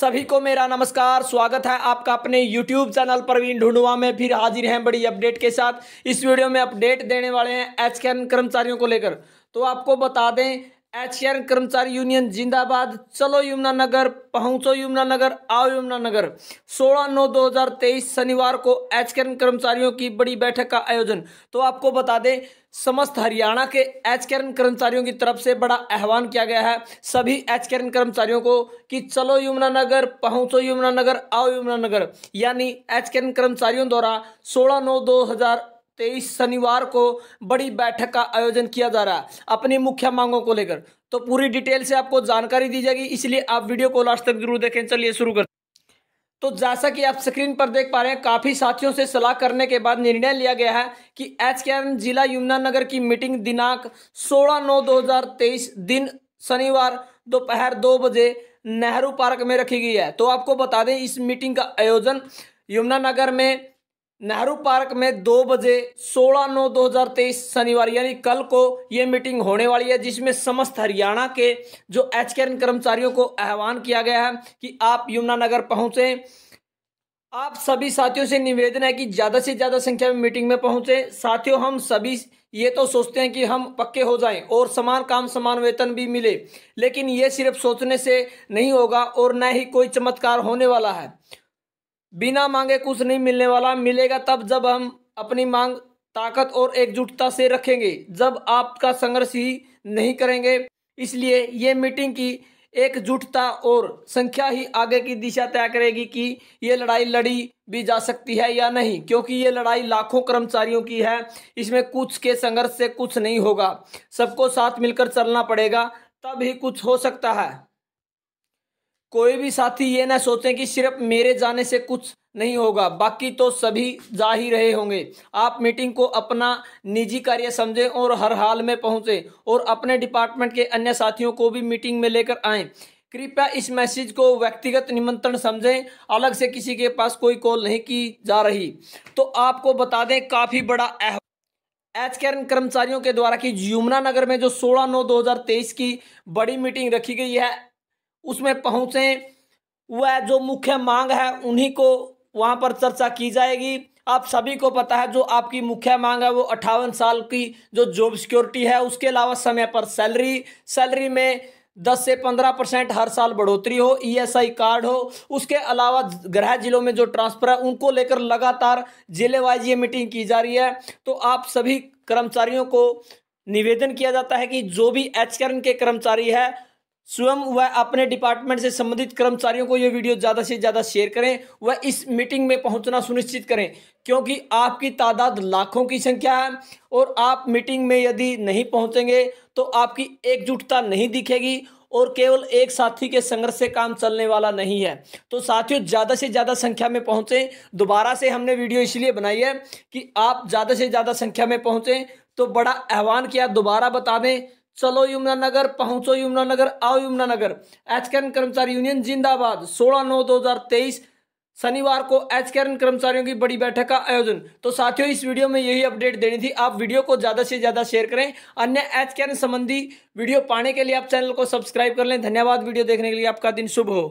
सभी को मेरा नमस्कार स्वागत है आपका अपने YouTube चैनल प्रवीण ढूंढुआ में फिर हाजिर हैं बड़ी अपडेट के साथ इस वीडियो में अपडेट देने वाले हैं एच कर्मचारियों को लेकर तो आपको बता दें एच कर्मचारी यूनियन जिंदाबाद चलो यमुनानगर पहुंचो यमुनानगर आओ नगर 16 नौ 2023 शनिवार को एचकेएन कर्मचारियों की बड़ी बैठक का आयोजन तो आपको बता दें समस्त हरियाणा के एचकेएन कर्मचारियों की तरफ से बड़ा आह्वान किया गया है सभी एचकेएन कर्मचारियों को कि चलो यमुनानगर पहुंचो यमुनानगर आओ यमुनानगर यानी एचकेएन कर्मचारियों द्वारा सोलह नौ दो हजार तेईस शनिवार को बड़ी बैठक का आयोजन किया जा रहा है अपनी मुख्य मांगों को लेकर तो पूरी डिटेल से आपको जानकारी दी जाएगी इसलिए आप वीडियो को लास्ट तक जरूर देखें चलिए शुरू कर तो जैसा कि आप स्क्रीन पर देख पा रहे हैं काफ़ी साथियों से सलाह करने के बाद निर्णय लिया गया है कि एच के एम जिला यमुनानगर की मीटिंग दिनांक 16 नौ 2023 दिन शनिवार दोपहर दो बजे नेहरू पार्क में रखी गई है तो आपको बता दें इस मीटिंग का आयोजन यमुनानगर में नेहरू पार्क में दो बजे 16 नौ 2023 शनिवार यानी कल को ये मीटिंग होने वाली है जिसमें समस्त हरियाणा के जो एच कर्मचारियों को आह्वान किया गया है कि आप यमुनानगर पहुंचे आप सभी साथियों से निवेदन है कि ज़्यादा से ज़्यादा संख्या में मीटिंग में पहुंचे साथियों हम सभी ये तो सोचते हैं कि हम पक्के हो जाएं और समान काम समान वेतन भी मिले लेकिन ये सिर्फ सोचने से नहीं होगा और न ही कोई चमत्कार होने वाला है बिना मांगे कुछ नहीं मिलने वाला मिलेगा तब जब हम अपनी मांग ताकत और एकजुटता से रखेंगे जब आपका संघर्ष ही नहीं करेंगे इसलिए ये मीटिंग की एकजुटता और संख्या ही आगे की दिशा तय करेगी कि ये लड़ाई लड़ी भी जा सकती है या नहीं क्योंकि ये लड़ाई लाखों कर्मचारियों की है इसमें कुछ के संघर्ष से कुछ नहीं होगा सबको साथ मिलकर चलना पड़ेगा तब ही कुछ हो सकता है कोई भी साथी ये ना सोचें कि सिर्फ मेरे जाने से कुछ नहीं होगा बाकी तो सभी जा ही रहे होंगे आप मीटिंग को अपना निजी कार्य समझें और हर हाल में पहुंचें और अपने डिपार्टमेंट के अन्य साथियों को भी मीटिंग में लेकर आएं कृपया इस मैसेज को व्यक्तिगत निमंत्रण समझें अलग से किसी के पास कोई कॉल नहीं की जा रही तो आपको बता दें काफ़ी बड़ा अह एच कैरन कर्मचारियों के द्वारा की यमुना नगर में जो 16 नौ 2023 की बड़ी मीटिंग रखी गई है उसमें पहुँचें वह जो मुख्य मांग है उन्हीं को वहाँ पर चर्चा की जाएगी आप सभी को पता है जो आपकी मुख्य मांग है वो अट्ठावन साल की जो जॉब सिक्योरिटी है उसके अलावा समय पर सैलरी सैलरी में दस से पंद्रह परसेंट हर साल बढ़ोतरी हो ईएसआई e कार्ड हो उसके अलावा गृह जिलों में जो ट्रांसफर है उनको लेकर लगातार जिले वाइज ये मीटिंग की जा रही है तो आप सभी कर्मचारियों को निवेदन किया जाता है कि जो भी एच के कर्मचारी है स्वयं वह अपने डिपार्टमेंट से संबंधित कर्मचारियों को यह वीडियो ज़्यादा से ज़्यादा शेयर करें वह इस मीटिंग में पहुंचना सुनिश्चित करें क्योंकि आपकी तादाद लाखों की संख्या है और आप मीटिंग में यदि नहीं पहुंचेंगे तो आपकी एकजुटता नहीं दिखेगी और केवल एक साथी के संघर्ष से काम चलने वाला नहीं है तो साथियों ज़्यादा से ज़्यादा संख्या में पहुँचें दोबारा से हमने वीडियो इसलिए बनाई है कि आप ज़्यादा से ज़्यादा संख्या में पहुँचें तो बड़ा आह्वान किया दोबारा बता दें चलो यमुनानगर पहुंचो यमुनानगर आओ यमुनानगर एच एन कर्मचारी यूनियन जिंदाबाद सोलह नौ दो हजार तेईस शनिवार को एच कैरन कर्मचारियों की बड़ी बैठक का आयोजन तो साथियों इस वीडियो में यही अपडेट देनी थी आप वीडियो को ज़्यादा से ज़्यादा शेयर करें अन्य एच एन संबंधी वीडियो पाने के लिए आप चैनल को सब्सक्राइब कर लें धन्यवाद वीडियो देखने के लिए आपका दिन शुभ हो